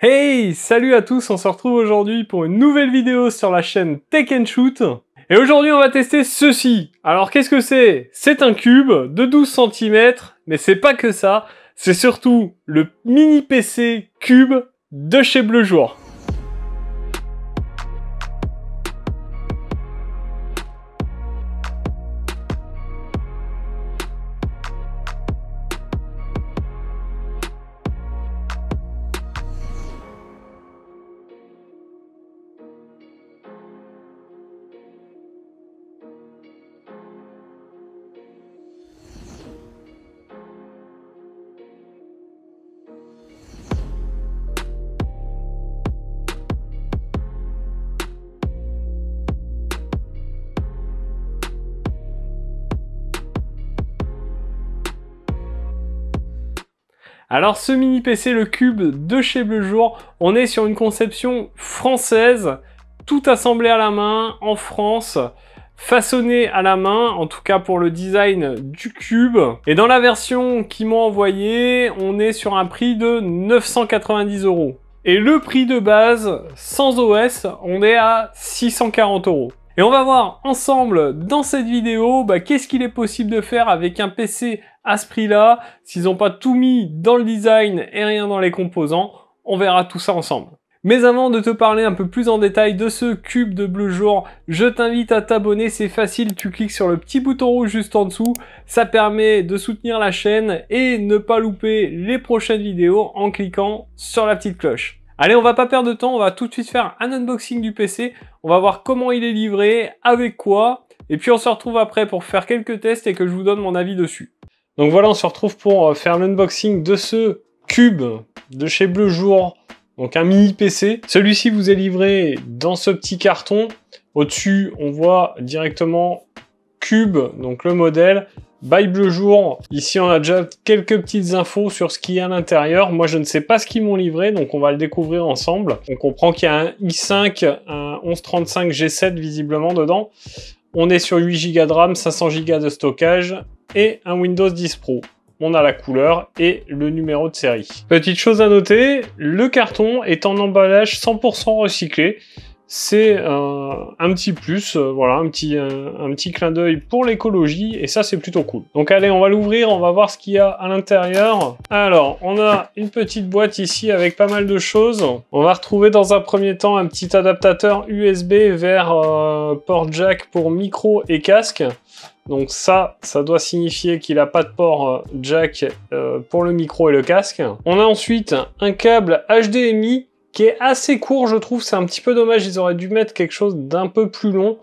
Hey Salut à tous, on se retrouve aujourd'hui pour une nouvelle vidéo sur la chaîne Take and Shoot. Et aujourd'hui on va tester ceci. Alors qu'est-ce que c'est C'est un cube de 12 cm, mais c'est pas que ça, c'est surtout le mini PC cube de chez Bleu Alors ce mini PC, le cube de chez Bleu Jour, on est sur une conception française, tout assemblé à la main en France façonné à la main, en tout cas pour le design du cube. Et dans la version qu'ils m'ont envoyé, on est sur un prix de 990 euros. Et le prix de base, sans OS, on est à 640 euros. Et on va voir ensemble dans cette vidéo bah, qu'est-ce qu'il est possible de faire avec un PC à ce prix-là, s'ils n'ont pas tout mis dans le design et rien dans les composants, on verra tout ça ensemble. Mais avant de te parler un peu plus en détail de ce cube de bleu jour, je t'invite à t'abonner, c'est facile, tu cliques sur le petit bouton rouge juste en dessous, ça permet de soutenir la chaîne et ne pas louper les prochaines vidéos en cliquant sur la petite cloche. Allez, on va pas perdre de temps, on va tout de suite faire un unboxing du PC, on va voir comment il est livré, avec quoi, et puis on se retrouve après pour faire quelques tests et que je vous donne mon avis dessus. Donc voilà, on se retrouve pour euh, faire l'unboxing de ce cube de chez Bleu Jour, donc un mini PC. Celui-ci vous est livré dans ce petit carton. Au-dessus, on voit directement Cube, donc le modèle. By Bleu Jour, ici on a déjà quelques petites infos sur ce qu'il y a à l'intérieur. Moi je ne sais pas ce qu'ils m'ont livré, donc on va le découvrir ensemble. On comprend qu'il y a un i5, un 1135 G7 visiblement dedans. On est sur 8 Go de RAM, 500 Go de stockage, et un Windows 10 Pro. On a la couleur et le numéro de série. Petite chose à noter, le carton est en emballage 100% recyclé. C'est un petit plus, euh, voilà, un petit, un, petit clin d'œil pour l'écologie, et ça c'est plutôt cool. Donc allez, on va l'ouvrir, on va voir ce qu'il y a à l'intérieur. Alors, on a une petite boîte ici avec pas mal de choses. On va retrouver dans un premier temps un petit adaptateur USB vers euh, port jack pour micro et casque. Donc ça, ça doit signifier qu'il n'a pas de port euh, jack euh, pour le micro et le casque. On a ensuite un câble HDMI qui est assez court, je trouve. C'est un petit peu dommage, ils auraient dû mettre quelque chose d'un peu plus long.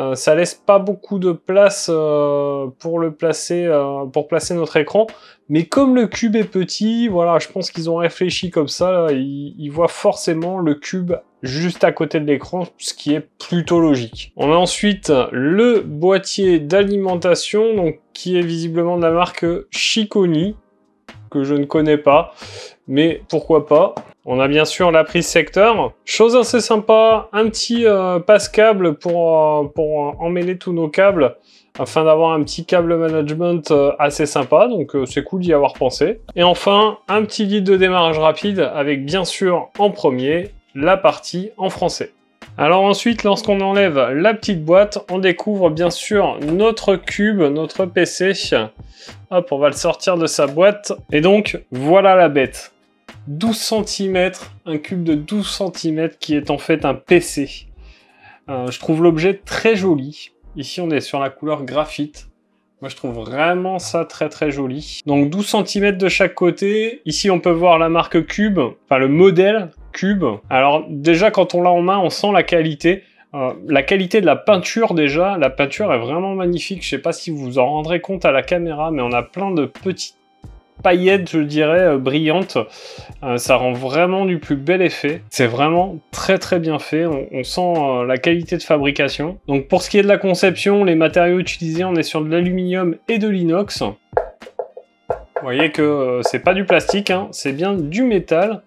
Euh, ça laisse pas beaucoup de place euh, pour le placer, euh, pour placer notre écran. Mais comme le cube est petit, voilà, je pense qu'ils ont réfléchi comme ça. ils, voient forcément le cube juste à côté de l'écran, ce qui est plutôt logique. On a ensuite le boîtier d'alimentation, donc qui est visiblement de la marque Chiconi que je ne connais pas, mais pourquoi pas. On a bien sûr la prise secteur. Chose assez sympa, un petit euh, passe-câble pour, euh, pour euh, emmêler tous nos câbles afin d'avoir un petit câble management assez sympa, donc c'est cool d'y avoir pensé. Et enfin, un petit guide de démarrage rapide avec bien sûr en premier la partie en français. Alors ensuite, lorsqu'on enlève la petite boîte, on découvre bien sûr notre cube, notre PC. Hop, on va le sortir de sa boîte. Et donc, voilà la bête. 12 cm, un cube de 12 cm qui est en fait un PC. Euh, je trouve l'objet très joli. Ici, on est sur la couleur graphite. Moi, je trouve vraiment ça très très joli. Donc 12 cm de chaque côté. Ici, on peut voir la marque Cube, enfin le modèle cube. Alors déjà quand on l'a en main, on sent la qualité. Euh, la qualité de la peinture déjà, la peinture est vraiment magnifique. Je sais pas si vous vous en rendrez compte à la caméra, mais on a plein de petites paillettes, je dirais, euh, brillantes. Euh, ça rend vraiment du plus bel effet. C'est vraiment très très bien fait. On, sent la qualité de fabrication. Donc pour ce qui est de la conception, les matériaux utilisés, on est sur de l'aluminium et de l'inox. Vous voyez que c'est pas du plastique, hein. c'est bien du métal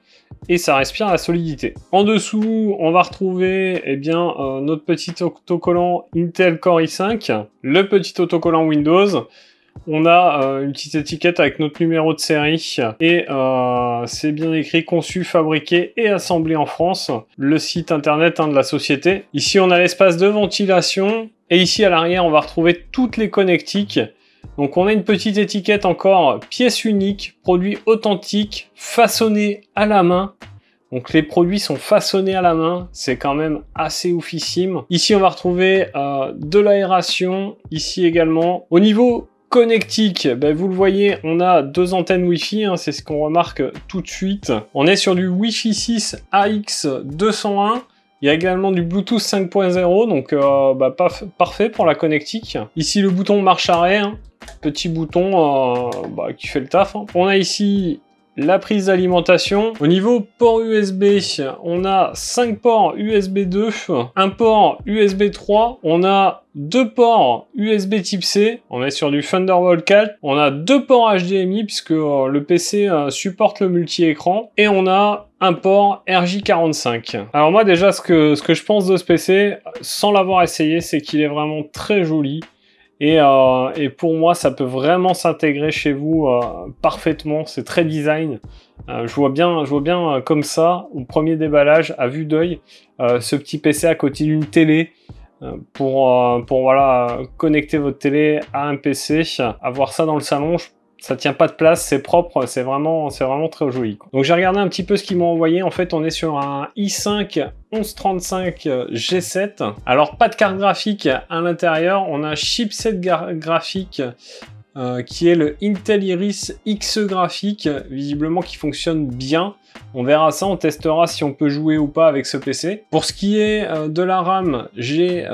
et ça respire la solidité. En dessous, on va retrouver eh bien, euh, notre petit autocollant Intel Core i5, le petit autocollant Windows. On a euh, une petite étiquette avec notre numéro de série et euh, c'est bien écrit conçu, fabriqué et assemblé en France, le site internet hein, de la société. Ici, on a l'espace de ventilation et ici à l'arrière, on va retrouver toutes les connectiques donc on a une petite étiquette encore, pièce unique, produit authentique, façonné à la main. Donc les produits sont façonnés à la main, c'est quand même assez oufissime. Ici on va retrouver euh, de l'aération, ici également. Au niveau connectique, ben vous le voyez, on a deux antennes Wi-Fi, hein. c'est ce qu'on remarque tout de suite. On est sur du Wi-Fi 6 AX201. Il y a également du Bluetooth 5.0, donc euh, bah, parfait pour la connectique. Ici, le bouton marche arrêt, hein. petit bouton euh, bah, qui fait le taf. Hein. On a ici la prise d'alimentation. Au niveau port USB, on a cinq ports USB 2, un port USB 3, on a deux ports USB type C, on est sur du Thunderbolt 4, on a deux ports HDMI puisque euh, le PC euh, supporte le multi-écran et on a un port RJ45. Alors moi déjà ce que, ce que je pense de ce PC, sans l'avoir essayé, c'est qu'il est vraiment très joli. Euh, et, pour moi, ça peut vraiment s'intégrer chez vous euh, parfaitement. C'est très design. Euh, je vois bien, je vois bien comme ça, au premier déballage, à vue d'œil, ce petit PC à côté d'une télé. Pour, pour voilà, connecter votre télé à un PC, avoir ça dans le salon, ça tient pas de place, c'est propre, c'est vraiment, c'est vraiment très joli. Donc j'ai regardé un petit peu ce qu'ils m'ont envoyé. En fait, on est sur un i5 1135 G7. Alors pas de carte graphique à l'intérieur, on a un chipset graphique euh, qui est le Intel Iris X graphique, visiblement qui fonctionne bien. On verra ça, on testera si on peut jouer ou pas avec ce PC. Pour ce qui est euh, de la RAM, j'ai 8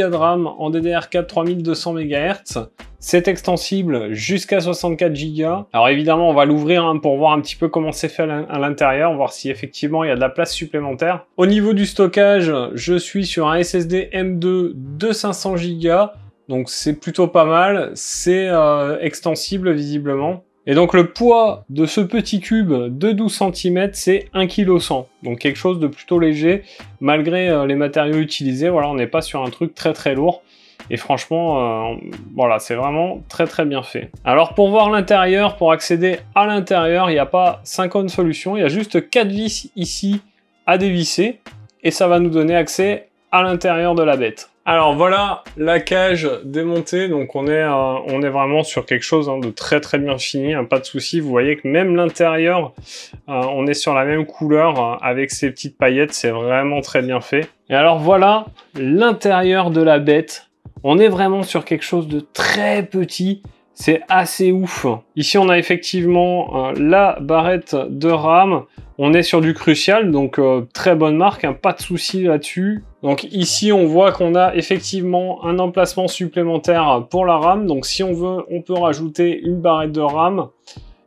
euh, Go de RAM en DDR4 3200 MHz. C'est extensible jusqu'à 64 Go. Alors évidemment, on va l'ouvrir hein, pour voir un petit peu comment c'est fait à l'intérieur, voir si effectivement il y a de la place supplémentaire. Au niveau du stockage, je suis sur un SSD M2 de 500 Go donc c'est plutôt pas mal, c'est euh, extensible visiblement. Et donc le poids de ce petit cube de 12 cm, c'est 1,1 kg. Donc quelque chose de plutôt léger, malgré euh, les matériaux utilisés. Voilà, on n'est pas sur un truc très très lourd. Et franchement, euh, voilà, c'est vraiment très très bien fait. Alors pour voir l'intérieur, pour accéder à l'intérieur, il n'y a pas 50 solutions, il y a juste quatre vis ici à dévisser. Et ça va nous donner accès à l'intérieur de la bête. Alors voilà la cage démontée, donc on est, euh, on est vraiment sur quelque chose hein, de très très bien fini, hein, pas de souci. Vous voyez que même l'intérieur, euh, on est sur la même couleur hein, avec ces petites paillettes, c'est vraiment très bien fait. Et alors voilà l'intérieur de la bête, on est vraiment sur quelque chose de très petit, c'est assez ouf. Ici on a effectivement euh, la barrette de rame, on est sur du crucial, donc euh, très bonne marque, hein, pas de souci là-dessus. Donc ici, on voit qu'on a effectivement un emplacement supplémentaire pour la RAM. Donc si on veut, on peut rajouter une barrette de RAM.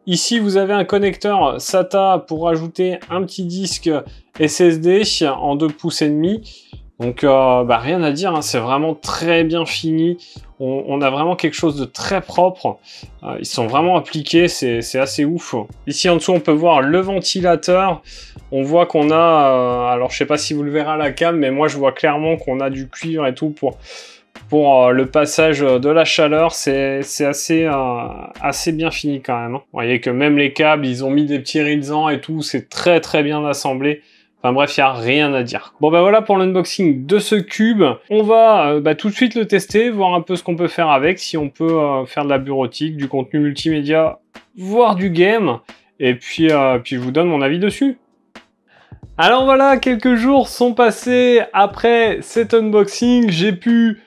Ici, vous avez un connecteur SATA pour rajouter un petit disque SSD en 2 pouces et demi. Donc euh, bah, rien à dire, hein, c'est vraiment très bien fini on, a vraiment quelque chose de très propre. Euh, ils sont vraiment appliqués, c'est assez ouf. Ici en dessous, on peut voir le ventilateur. On voit qu'on a, euh, alors je sais pas si vous le verrez à la cam, mais moi je vois clairement qu'on a du cuivre et tout pour pour euh, le passage de la chaleur, c'est assez, assez bien fini quand même. Hein. Vous voyez que même les câbles, ils ont mis des petits en et tout, c'est très très bien assemblé. Enfin bref, il n'y a rien à dire. Bon ben voilà pour l'unboxing de ce cube. On va euh, bah, tout de suite le tester, voir un peu ce qu'on peut faire avec, si on peut euh, faire de la bureautique, du contenu multimédia, voire du game. Et puis, euh, puis je vous donne mon avis dessus. Alors voilà, quelques jours sont passés après cet unboxing. J'ai pu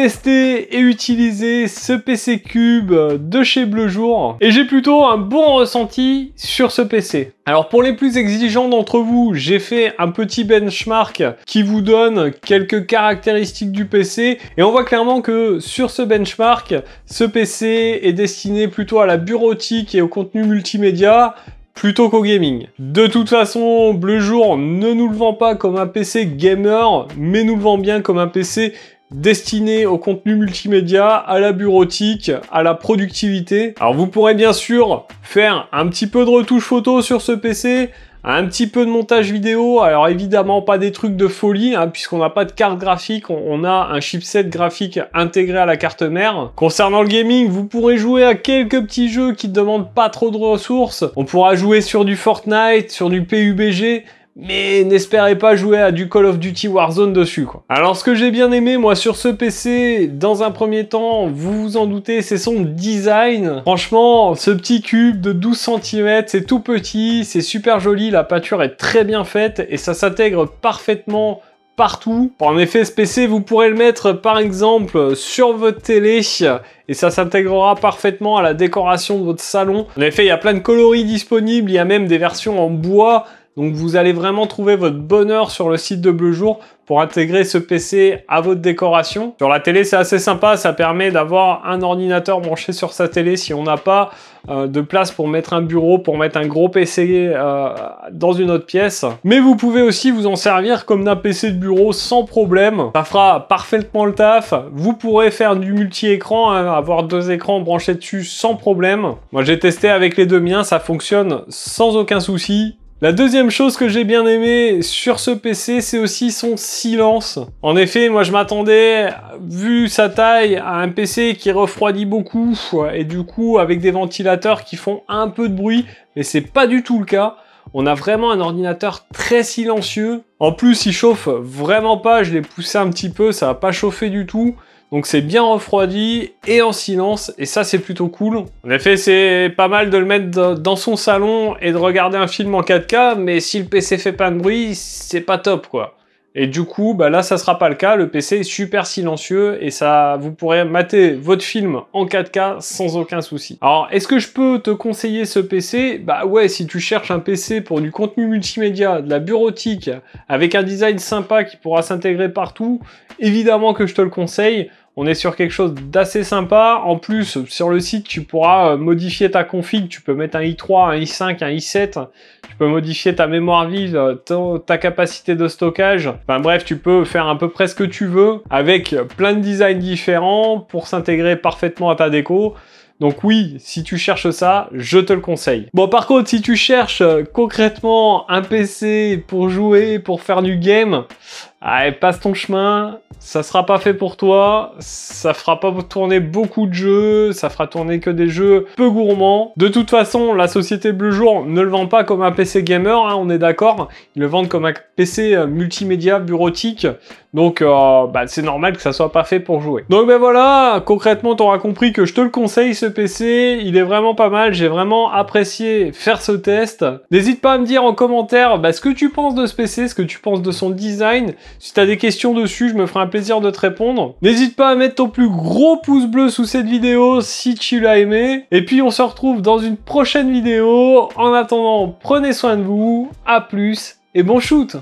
tester et utiliser ce PC Cube de chez Bleu Jour et j'ai plutôt un bon ressenti sur ce PC. Alors pour les plus exigeants d'entre vous, j'ai fait un petit benchmark qui vous donne quelques caractéristiques du PC et on voit clairement que sur ce benchmark, ce PC est destiné plutôt à la bureautique et au contenu multimédia plutôt qu'au gaming. De toute façon, Bleu Jour ne nous le vend pas comme un PC gamer, mais nous le vend bien comme un PC destiné au contenu multimédia, à la bureautique, à la productivité. Alors vous pourrez bien sûr faire un petit peu de retouche photo sur ce PC, un petit peu de montage vidéo, alors évidemment pas des trucs de folie, hein, puisqu'on n'a pas de carte graphique, on, a un chipset graphique intégré à la carte mère. Concernant le gaming, vous pourrez jouer à quelques petits jeux qui ne demandent pas trop de ressources. On pourra jouer sur du Fortnite, sur du PUBG, mais n'espérez pas jouer à du Call of Duty Warzone dessus quoi. Alors ce que j'ai bien aimé moi sur ce PC, dans un premier temps, vous vous en doutez, c'est son design. Franchement, ce petit cube de 12 cm, c'est tout petit, c'est super joli, la peinture est très bien faite et ça s'intègre parfaitement partout. En effet, ce PC, vous pourrez le mettre par exemple sur votre télé et ça s'intégrera parfaitement à la décoration de votre salon. En effet, il y a plein de coloris disponibles, il y a même des versions en bois donc vous allez vraiment trouver votre bonheur sur le site de Bleu Jour pour intégrer ce PC à votre décoration. Sur la télé, c'est assez sympa, ça permet d'avoir un ordinateur branché sur sa télé si on n'a pas euh, de place pour mettre un bureau, pour mettre un gros PC euh, dans une autre pièce. Mais vous pouvez aussi vous en servir comme d'un PC de bureau sans problème. Ça fera parfaitement le taf. Vous pourrez faire du multi-écran, hein, avoir deux écrans branchés dessus sans problème. Moi, j'ai testé avec les deux miens, ça fonctionne sans aucun souci. La deuxième chose que j'ai bien aimé sur ce PC, c'est aussi son silence. En effet, moi je m'attendais, vu sa taille, à un PC qui refroidit beaucoup et du coup avec des ventilateurs qui font un peu de bruit, mais c'est pas du tout le cas. On a vraiment un ordinateur très silencieux. En plus, il chauffe vraiment pas, je l'ai poussé un petit peu, ça n'a pas chauffé du tout. Donc c'est bien refroidi et en silence, et ça c'est plutôt cool. En effet, c'est pas mal de le mettre dans son salon et de regarder un film en 4K, mais si le PC fait pas de bruit, c'est pas top quoi. Et du coup, bah là ça sera pas le cas, le PC est super silencieux et ça vous pourrez mater votre film en 4K sans aucun souci. Alors, est-ce que je peux te conseiller ce PC Bah ouais, si tu cherches un PC pour du contenu multimédia, de la bureautique avec un design sympa qui pourra s'intégrer partout, évidemment que je te le conseille. On est sur quelque chose d'assez sympa. En plus, sur le site, tu pourras euh, modifier ta config. Tu peux mettre un i3, un i5, un i7. Tu peux modifier ta mémoire vive, euh, ta capacité de stockage. Enfin bref, tu peux faire à peu près ce que tu veux avec plein de designs différents pour s'intégrer parfaitement à ta déco. Donc oui, si tu cherches ça, je te le conseille. Bon par contre, si tu cherches euh, concrètement un PC pour jouer, pour faire du game, Allez, passe ton chemin, ça sera pas fait pour toi, ça fera pas tourner beaucoup de jeux, ça fera tourner que des jeux peu gourmands. De toute façon, la société Bleu Jour ne le vend pas comme un PC gamer, hein, on est d'accord, ils le vendent comme un PC euh, multimédia bureautique, donc euh, bah, c'est normal que ça soit pas fait pour jouer. Donc ben voilà, concrètement t'auras compris que je te le conseille ce PC, il est vraiment pas mal, j'ai vraiment apprécié faire ce test. N'hésite pas à me dire en commentaire bah, ce que tu penses de ce PC, ce que tu penses de son design, si tu as des questions dessus, je me ferai un plaisir de te répondre. N'hésite pas à mettre ton plus gros pouce bleu sous cette vidéo si tu l'as aimé. Et puis on se retrouve dans une prochaine vidéo. En attendant, prenez soin de vous, à plus et bon shoot